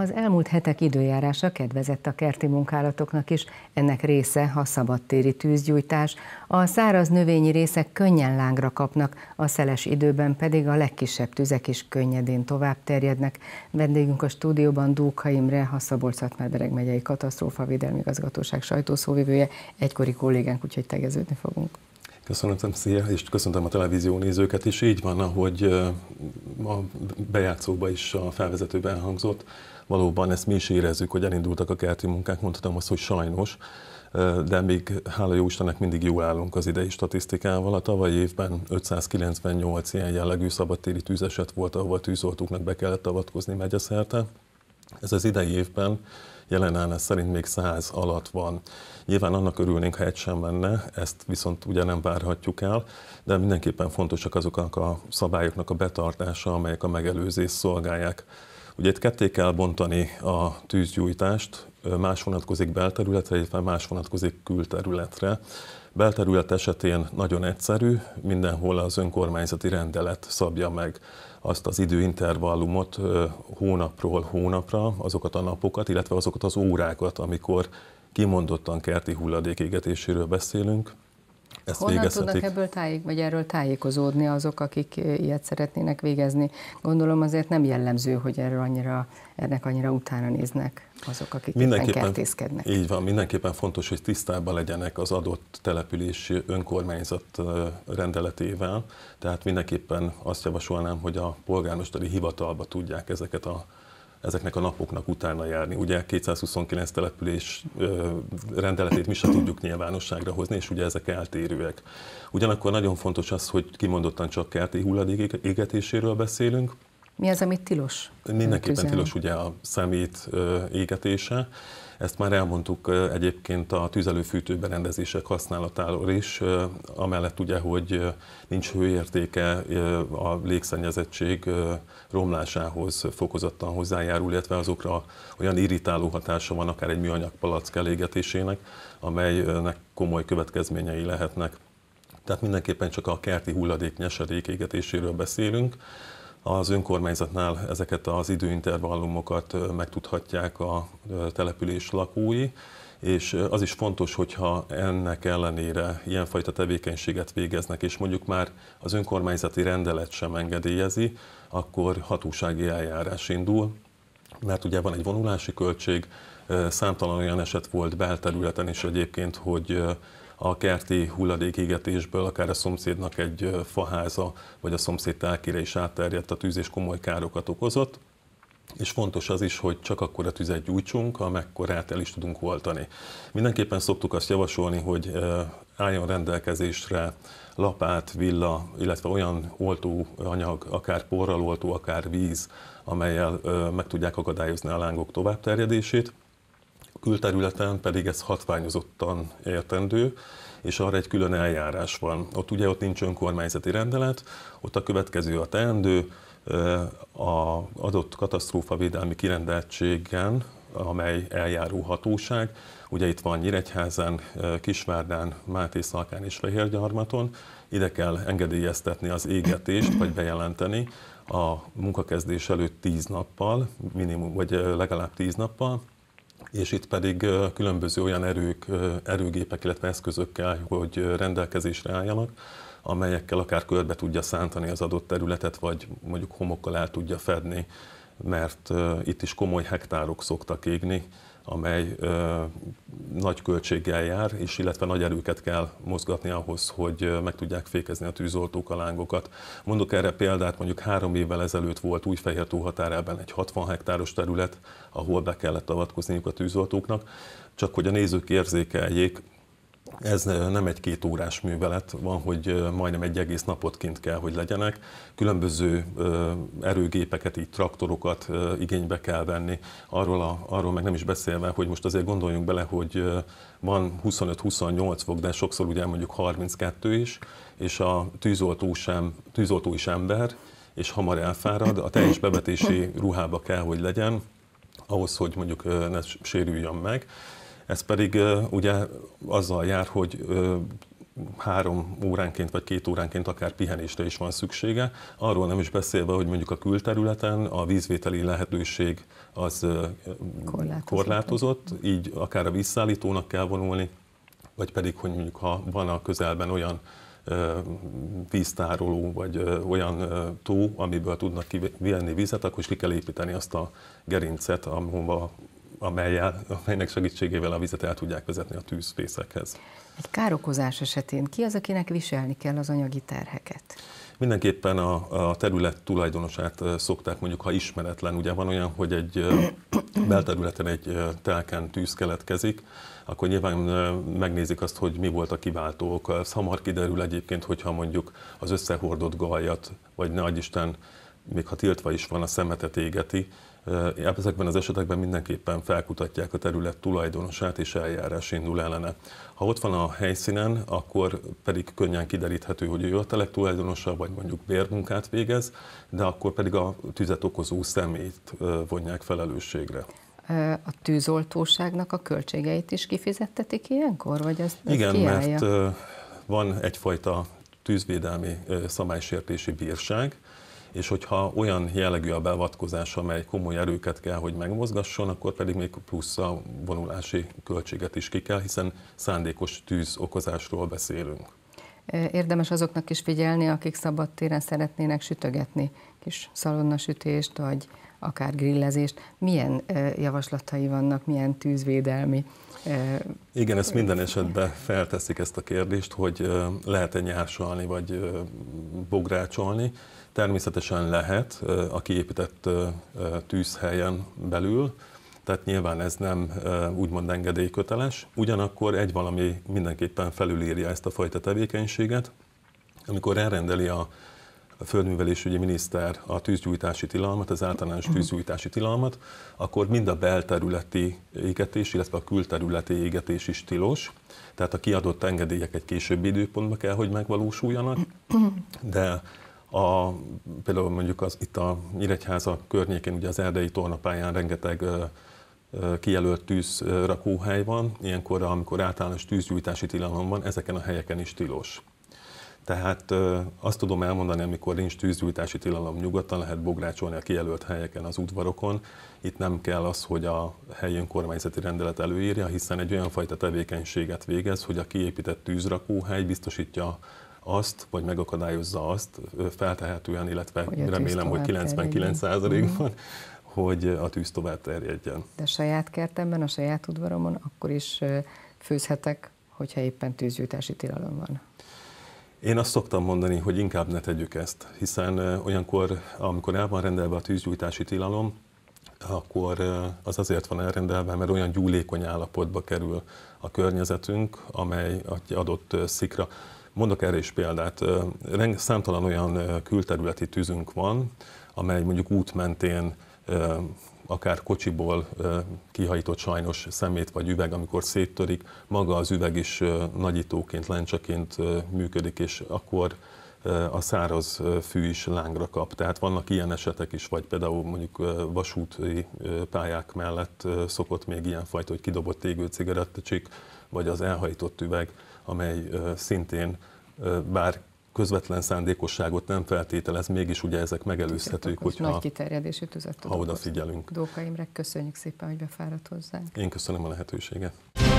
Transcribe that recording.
Az elmúlt hetek időjárása kedvezett a kerti munkálatoknak is, ennek része a szabadtéri tűzgyújtás. A száraz növényi részek könnyen lángra kapnak, a szeles időben pedig a legkisebb tüzek is könnyedén tovább terjednek. Vendégünk a stúdióban Dúka Imre, a szabolcs megyei katasztrófa védelmi igazgatóság sajtószóvivője, egykori kollégánk, úgyhogy tegeződni fogunk. Köszönöm, szépen és köszöntöm a televízió nézőket is. Így van, ahogy a bejátszóba is a felvezetőben elhangzott, valóban ezt mi is érezzük, hogy elindultak a kerti munkák, mondhatom azt, hogy sajnos, de még hála jó Istennek mindig jól állunk az idei statisztikával. A tavalyi évben 598 ilyen jellegű szabadtéri tűzeset volt, ahol tűzoltóknak be kellett avatkozni megyeszerte. Ez az idei évben jelen állás szerint még 100 alatt van. Nyilván annak örülnénk, ha egy sem lenne, ezt viszont ugye nem várhatjuk el, de mindenképpen fontosak azoknak a szabályoknak a betartása, amelyek a megelőzés szolgálják. Ugye itt ketté kell bontani a tűzgyújtást, más vonatkozik belterületre, illetve más vonatkozik külterületre. Belterület esetén nagyon egyszerű, mindenhol az önkormányzati rendelet szabja meg azt az időintervallumot hónapról hónapra, azokat a napokat, illetve azokat az órákat, amikor kimondottan kerti hulladék égetéséről beszélünk, ezt Honnan végezhetik? tudnak ebből tájék, vagy erről tájékozódni azok, akik ilyet szeretnének végezni? Gondolom azért nem jellemző, hogy erről annyira, ennek annyira utána néznek azok, akik mindenképpen kertészkednek. Így van, mindenképpen fontos, hogy tisztában legyenek az adott települési önkormányzat rendeletével, tehát mindenképpen azt javasolnám, hogy a polgármesteri hivatalba tudják ezeket a ezeknek a napoknak utána járni. Ugye 229 település rendeletét mi sem tudjuk nyilvánosságra hozni, és ugye ezek eltérőek. Ugyanakkor nagyon fontos az, hogy kimondottan csak kerti hulladék égetéséről beszélünk, mi az, amit tilos? Mindenképpen tilos ugye a szemét égetése, ezt már elmondtuk egyébként a tüzelőfűtő berendezések használatáról is, amellett ugye, hogy nincs hőértéke a légszennyezettség romlásához fokozottan hozzájárul, illetve azokra olyan irritáló hatása van akár egy műanyag palack elégetésének, amelynek komoly következményei lehetnek. Tehát mindenképpen csak a kerti hulladék nyesedék égetéséről beszélünk, az önkormányzatnál ezeket az időintervallumokat megtudhatják a település lakói, és az is fontos, hogyha ennek ellenére ilyenfajta tevékenységet végeznek, és mondjuk már az önkormányzati rendelet sem engedélyezi, akkor hatósági eljárás indul, mert ugye van egy vonulási költség, számtalan olyan eset volt belterületen is egyébként, hogy a kerti hulladékégetésből akár a szomszédnak egy faháza, vagy a szomszéd tálkére is átterjedt a tűz, és komoly károkat okozott. És fontos az is, hogy csak akkor a tüzet gyújtsunk, amekkorát el is tudunk oltani. Mindenképpen szoktuk azt javasolni, hogy álljon rendelkezésre lapát, villa, illetve olyan anyag, akár porral oltó, akár víz, amelyel meg tudják akadályozni a lángok továbbterjedését külterületen pedig ez hatványozottan értendő, és arra egy külön eljárás van. Ott ugye ott nincs önkormányzati rendelet, ott a következő a teendő, eh, a adott katasztrófavédelmi kirendeltségen, amely eljáró hatóság, ugye itt van Nyíregyházán, eh, Kisvárdán, Máté Szalkán és Fehérgyarmaton, ide kell engedélyeztetni az égetést, vagy bejelenteni a munkakezdés előtt 10 nappal, minimum, vagy eh, legalább 10 nappal, és itt pedig különböző olyan erők, erőgépek, illetve eszközökkel, hogy rendelkezésre álljanak, amelyekkel akár körbe tudja szántani az adott területet, vagy mondjuk homokkal el tudja fedni, mert itt is komoly hektárok szoktak égni, amely ö, nagy költséggel jár, és illetve nagy erőket kell mozgatni ahhoz, hogy meg tudják fékezni a tűzoltók a lángokat. Mondok erre példát, mondjuk három évvel ezelőtt volt Újfehértó határában egy 60 hektáros terület, ahol be kellett avatkozniuk a tűzoltóknak, csak hogy a nézők érzékeljék, ez nem egy két órás művelet, van, hogy majdnem egy egész napot kint kell, hogy legyenek. Különböző erőgépeket, így traktorokat igénybe kell venni. Arról, a, arról meg nem is beszélve, hogy most azért gondoljunk bele, hogy van 25-28 fok, de sokszor ugye mondjuk 32 is, és a tűzoltó, sem, tűzoltó is ember, és hamar elfárad, a teljes bevetési ruhába kell, hogy legyen, ahhoz, hogy mondjuk ne sérüljön meg ez pedig ugye azzal jár, hogy három óránként vagy két óránként akár pihenésre is van szüksége. Arról nem is beszélve, hogy mondjuk a külterületen a vízvételi lehetőség az korlátozott, korlátozott így akár a vízszállítónak kell vonulni, vagy pedig, hogy mondjuk ha van a közelben olyan víztároló, vagy olyan tó, amiből tudnak kivenni vizet, akkor is ki kell építeni azt a gerincet, ahova amelyel, amelynek segítségével a vizet el tudják vezetni a tűzfészekhez. Egy károkozás esetén ki az, akinek viselni kell az anyagi terheket? Mindenképpen a, a terület tulajdonosát szokták, mondjuk ha ismeretlen, ugye van olyan, hogy egy belterületen egy telken tűz keletkezik, akkor nyilván megnézik azt, hogy mi volt a kiváltó oka. Ez hamar kiderül egyébként, hogyha mondjuk az összehordott gajat, vagy ne Isten, még ha tiltva is van, a szemetet égeti, Ezekben az esetekben mindenképpen felkutatják a terület tulajdonosát, és eljárás indul ellene. Ha ott van a helyszínen, akkor pedig könnyen kideríthető, hogy ő a telek tulajdonosa, vagy mondjuk bérmunkát végez, de akkor pedig a tüzet okozó szemét vonják felelősségre a tűzoltóságnak a költségeit is kifizettetik ilyenkor? Vagy ez, ez Igen, kiállja? mert van egyfajta tűzvédelmi szabálysértési bírság, és hogyha olyan jellegű a beavatkozás, amely komoly erőket kell, hogy megmozgasson, akkor pedig még plusz a vonulási költséget is ki kell, hiszen szándékos tűz okozásról beszélünk. Érdemes azoknak is figyelni, akik szabadtéren szeretnének sütögetni, kis sütést vagy akár grillezést. Milyen javaslatai vannak, milyen tűzvédelmi igen, ezt minden esetben felteszik ezt a kérdést, hogy lehet-e nyársalni vagy bográcsolni. Természetesen lehet a kiépített tűzhelyen belül, tehát nyilván ez nem úgymond engedélyköteles. Ugyanakkor egy valami mindenképpen felülírja ezt a fajta tevékenységet, amikor elrendeli a földművelésügyi miniszter a tűzgyújtási tilalmat, az általános tűzgyújtási tilalmat, akkor mind a belterületi égetés, illetve a külterületi égetés is tilos. Tehát a kiadott engedélyek egy későbbi időpontban kell, hogy megvalósuljanak, de a, például mondjuk az, itt a Nyíregyháza környékén, ugye az erdei tornapályán rengeteg kijelölt tűzrakóhely van, ilyenkor, amikor általános tűzgyújtási tilalom van, ezeken a helyeken is tilos. Tehát azt tudom elmondani, amikor nincs tűzgyújtási tilalom, nyugodtan lehet bográcsolni a kijelölt helyeken, az udvarokon. Itt nem kell az, hogy a helyi önkormányzati rendelet előírja, hiszen egy olyan fajta tevékenységet végez, hogy a kiépített tűzrakóhely biztosítja azt, vagy megakadályozza azt feltehetően, illetve hogy remélem, hogy 99%-ban, mhm. hogy a tűz tovább terjedjen. De saját kertemben, a saját udvaromon akkor is főzhetek, hogyha éppen tűzgyújtási tilalom van. Én azt szoktam mondani, hogy inkább ne tegyük ezt, hiszen olyankor, amikor el van rendelve a tűzgyújtási tilalom, akkor az azért van elrendelve, mert olyan gyúlékony állapotba kerül a környezetünk, amely adott szikra. Mondok erre is példát. Számtalan olyan külterületi tűzünk van, amely mondjuk út mentén akár kocsiból kihajított sajnos szemét vagy üveg, amikor széttörik, maga az üveg is nagyítóként, lencseként működik, és akkor a száraz fű is lángra kap. Tehát vannak ilyen esetek is, vagy például mondjuk vasúti pályák mellett szokott még ilyenfajta, hogy kidobott égő cigarettacsik, vagy az elhajított üveg, amely szintén bár közvetlen szándékosságot nem feltételez, mégis ugye ezek megelőzhetők, hogyha nagy kiterjedésű tüzet ha odafigyelünk. Dóka Imre, köszönjük szépen, hogy befáradt hozzánk. Én köszönöm a lehetőséget.